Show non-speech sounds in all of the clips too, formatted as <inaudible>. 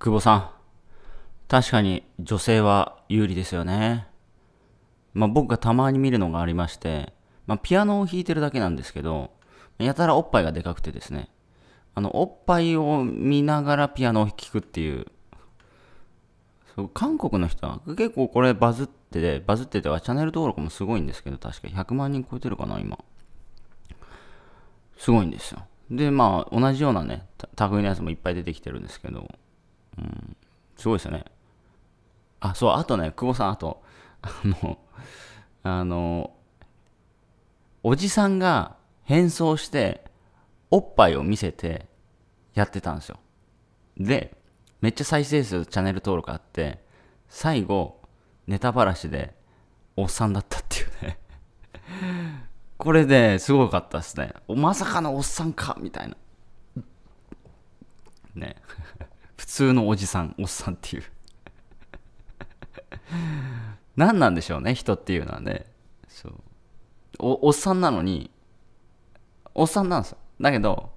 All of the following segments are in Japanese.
久保さん。確かに女性は有利ですよね。まあ、僕がたまに見るのがありまして、まあ、ピアノを弾いてるだけなんですけど、やたらおっぱいがでかくてですね、あの、おっぱいを見ながらピアノを弾くっていう、そう韓国の人は結構これバズってて、バズっててはチャンネル登録もすごいんですけど、確か100万人超えてるかな、今。すごいんですよ。で、まあ、同じようなね、類のやつもいっぱい出てきてるんですけど、うん、すごいですよね。あ、そう、あとね、久保さん、あと、<laughs> あの、あの、おじさんが変装して、おっぱいを見せてやってたんですよ。で、めっちゃ再生数、チャンネル登録あって、最後、ネタばらしで、おっさんだったっていうね <laughs> これね、すごかったですね。まさかのおっさんかみたいな。ね。通のおじさん、おっさんっていう何なんでしょうね、人っていうのはね。そう。お、おっさんなのに、おっさんなんですよ。だけど、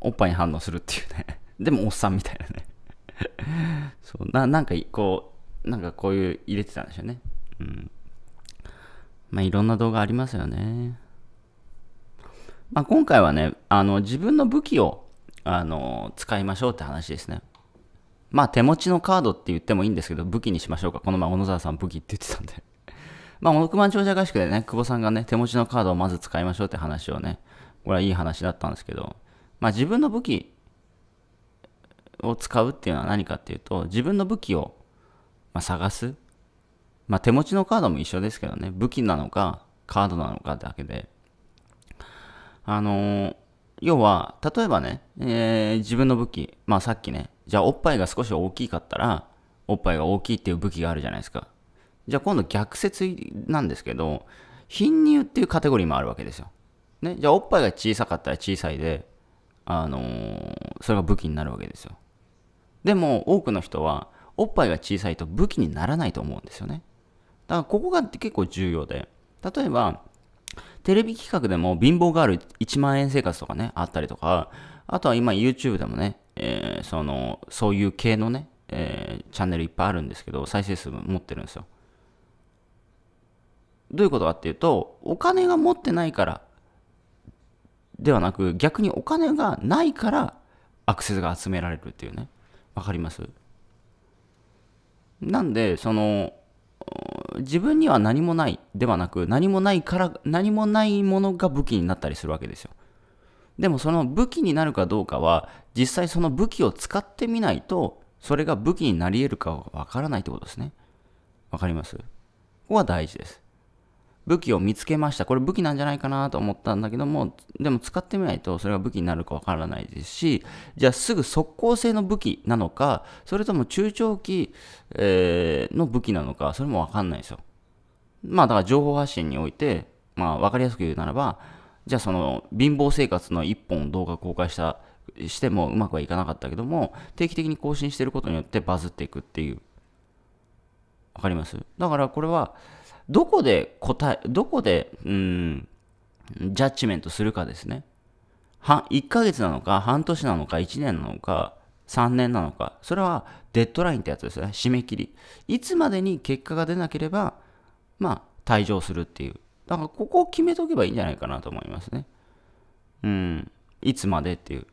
おっぱいに反応するっていうね。でもおっさんみたいなねそうな、なんかこう、なんかこういう入れてたんですよね。うん。まあいろんな動画ありますよね。まあ今回はね、あの自分の武器をあの、使いましょうって話ですね。まあ手持ちのカードって言ってもいいんですけど、武器にしましょうか。この前小野沢さん武器って言ってたんで <laughs> まあ、億万長者合宿でね、久保さんがね、手持ちのカードをまず使いましょうって話をね、これはいい話だったんですけど、まあ自分の武器を使うっていうのは何かっていうと、自分の武器を、まあ、探す。まあ手持ちのカードも一緒ですけどね、武器なのか、カードなのかだけで、あのー、要は、例えばね、えー、自分の武器、まあさっきね、じゃあおっぱいが少し大きかったら、おっぱいが大きいっていう武器があるじゃないですか。じゃあ今度逆説なんですけど、貧乳っていうカテゴリーもあるわけですよ。ね、じゃあおっぱいが小さかったら小さいで、あのー、それが武器になるわけですよ。でも多くの人は、おっぱいが小さいと武器にならないと思うんですよね。だからここが結構重要で、例えば、テレビ企画でも貧乏ガール1万円生活とかね、あったりとか、あとは今 YouTube でもね、えー、その、そういう系のね、えー、チャンネルいっぱいあるんですけど、再生数持ってるんですよ。どういうことかっていうと、お金が持ってないからではなく、逆にお金がないからアクセスが集められるっていうね。わかりますなんで、その、自分には何もないではなく何もないから何もないものが武器になったりするわけですよでもその武器になるかどうかは実際その武器を使ってみないとそれが武器になり得るかわからないってことですねわかりますここは大事です武器を見つけました。これ武器なんじゃないかなと思ったんだけども、でも使ってみないとそれが武器になるかわからないですし、じゃあすぐ即効性の武器なのか、それとも中長期、えー、の武器なのか、それもわかんないですよ。まあだから情報発信において、まあわかりやすく言うならば、じゃあその貧乏生活の一本動画公開したしてもうまくはいかなかったけども、定期的に更新してることによってバズっていくっていう。わかりますだからこれは、どこで答え、どこで、うん、ジャッジメントするかですね。は、1ヶ月なのか、半年なのか、1年なのか、3年なのか、それはデッドラインってやつですね。締め切り。いつまでに結果が出なければ、まあ、退場するっていう。だから、ここを決めとけばいいんじゃないかなと思いますね。うん。いつまでっていう。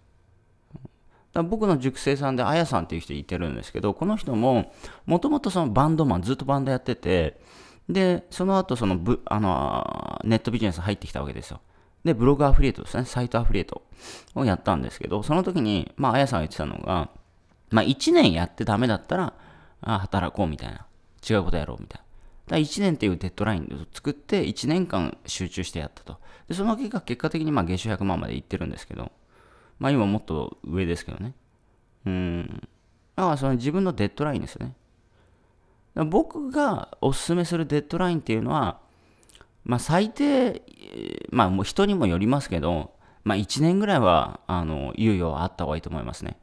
だ僕の塾生さんで、あやさんっていう人いてるんですけど、この人も、もともとそのバンドマン、ずっとバンドやってて、で、その後そのブ、あの、ネットビジネス入ってきたわけですよ。で、ブログアフリエイトですね、サイトアフリエイトをやったんですけど、その時に、まあ、あやさんが言ってたのが、まあ、1年やってダメだったら、あ働こうみたいな。違うことやろうみたいな。だ1年っていうデッドラインを作って、1年間集中してやったと。で、その結果、結果的にまあ月収100万までいってるんですけど、まあ今もっと上ですけどね。うん。だからその自分のデッドラインですよね。僕がおすすめするデッドラインっていうのは、まあ、最低、まあ、もう人にもよりますけど、まあ、1年ぐらいはあの猶予はあった方がいいと思いますね。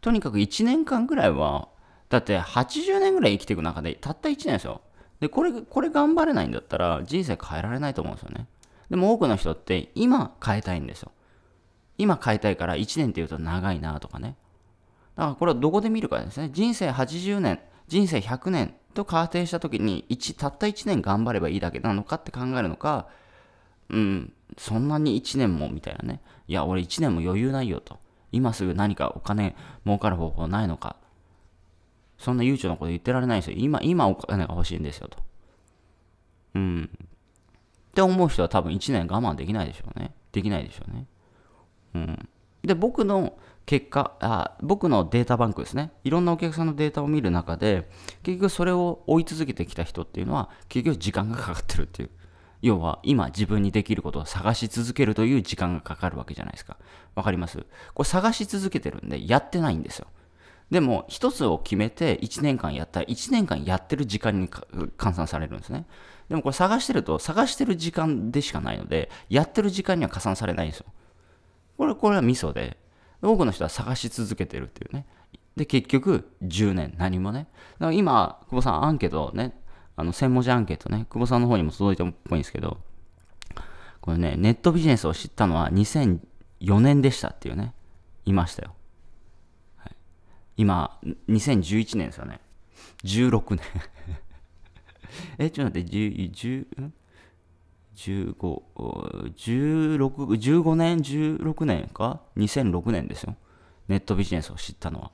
とにかく1年間ぐらいは、だって80年ぐらい生きていく中で、たった1年ですよ。で、これ、これ頑張れないんだったら人生変えられないと思うんですよね。でも多くの人って今変えたいんですよ。今変えたいから1年っていうと長いなとかね。だからこれはどこで見るかですね。人生80年。人生100年と仮定した時に1たった1年頑張ればいいだけなのかって考えるのかうんそんなに1年もみたいなねいや俺1年も余裕ないよと今すぐ何かお金儲かる方法ないのかそんな悠長なこと言ってられないですよ今今お金が欲しいんですよとうんって思う人は多分1年我慢できないでしょうねできないでしょうねうんで、僕の結果あ、僕のデータバンクですね。いろんなお客さんのデータを見る中で、結局それを追い続けてきた人っていうのは、結局時間がかかってるっていう。要は今自分にできることを探し続けるという時間がかかるわけじゃないですか。わかりますこれ探し続けてるんでやってないんですよ。でも一つを決めて1年間やったら1年間やってる時間に換算されるんですね。でもこれ探してると探してる時間でしかないのでやってる時間には加算されないんですよ。これこれはミソで多くの人は探し続けてるっていうねで結局10年何もねだから今久保さんアンケートねあの1000文字アンケートね久保さんの方にも届いたっぽいんですけどこれねネットビジネスを知ったのは2004年でしたっていうねいましたよ、はい、今2011年ですよね16年 <laughs> えちょっと待って10 10ん15、16、15年、16年か ?2006 年ですよ。ネットビジネスを知ったのは。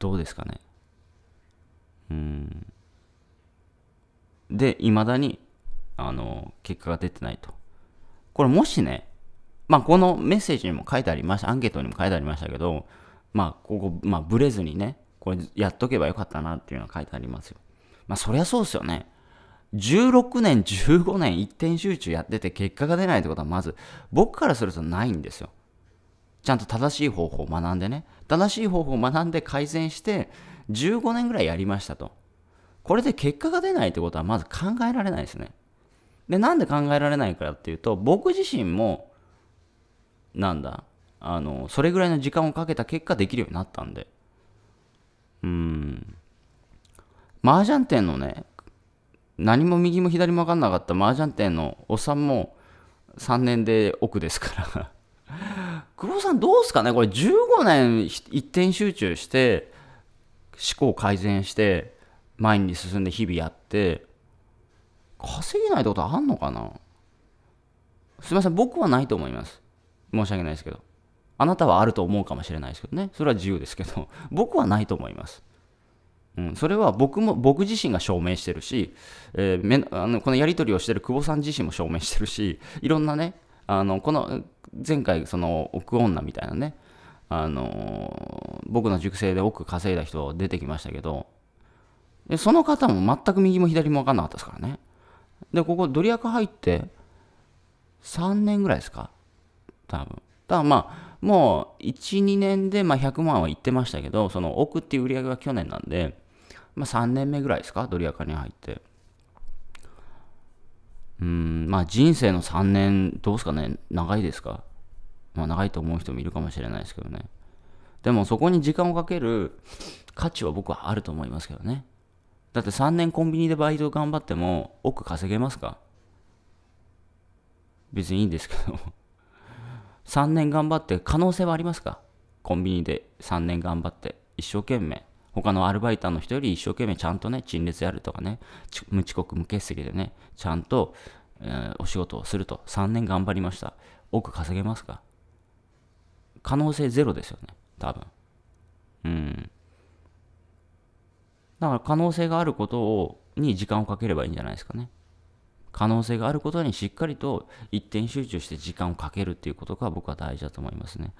どうですかね。うん。で、未だに、あの、結果が出てないと。これもしね、まあ、このメッセージにも書いてありました、アンケートにも書いてありましたけど、まあ、ここ、まあ、ブレずにね、これやっとけばよかったなっていうのは書いてありますよ。まあ、そりゃそうですよね。16年、15年、一点集中やってて結果が出ないってことはまず僕からするとないんですよ。ちゃんと正しい方法を学んでね、正しい方法を学んで改善して15年ぐらいやりましたと。これで結果が出ないってことはまず考えられないですね。で、なんで考えられないかっていうと、僕自身も、なんだ、あの、それぐらいの時間をかけた結果できるようになったんで。うん。麻雀店のね、何も右も左も分かんなかった麻雀店のおっさんも3年で奥ですから <laughs> 久保さんどうすかねこれ15年一点集中して思考改善して前に進んで日々やって稼げないってことあんのかなすいません僕はないと思います申し訳ないですけどあなたはあると思うかもしれないですけどねそれは自由ですけど僕はないと思いますうん、それは僕も僕自身が証明してるし、えー、めあのこのやり取りをしてる久保さん自身も証明してるしいろんなねあのこの前回その奥女みたいなねあの僕の熟成で奥稼いだ人出てきましたけどでその方も全く右も左も分かんなかったですからねでここドリアク入って3年ぐらいですか多分ただまあもう12年でまあ100万はいってましたけどその奥っていう売り上げが去年なんでまあ、3年目ぐらいですか、ドリアカに入って。うん、まあ人生の3年、どうですかね、長いですか。まあ長いと思う人もいるかもしれないですけどね。でもそこに時間をかける価値は僕はあると思いますけどね。だって3年コンビニでバイト頑張っても奥稼げますか別にいいんですけど3 <laughs> 年頑張って可能性はありますかコンビニで3年頑張って一生懸命他のアルバイターの人より一生懸命ちゃんとね、陳列やるとかね、無遅刻無欠席でね、ちゃんと、えー、お仕事をすると、3年頑張りました。億稼げますか可能性ゼロですよね、多分。うん。だから可能性があることをに時間をかければいいんじゃないですかね。可能性があることにしっかりと一点集中して時間をかけるっていうことが僕は大事だと思いますね。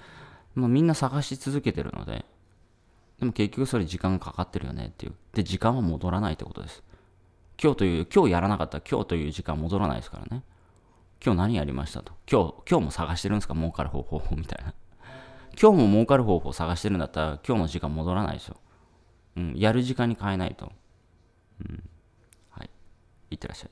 まあ、みんな探し続けてるので、でも結局それ時間がかかってるよねっていう。で、時間は戻らないってことです。今日という、今日やらなかったら今日という時間戻らないですからね。今日何やりましたと。今日、今日も探してるんですか儲かる方法みたいな。今日も儲かる方法を探してるんだったら今日の時間戻らないですよ。うん、やる時間に変えないと。うん。はい。いってらっしゃい。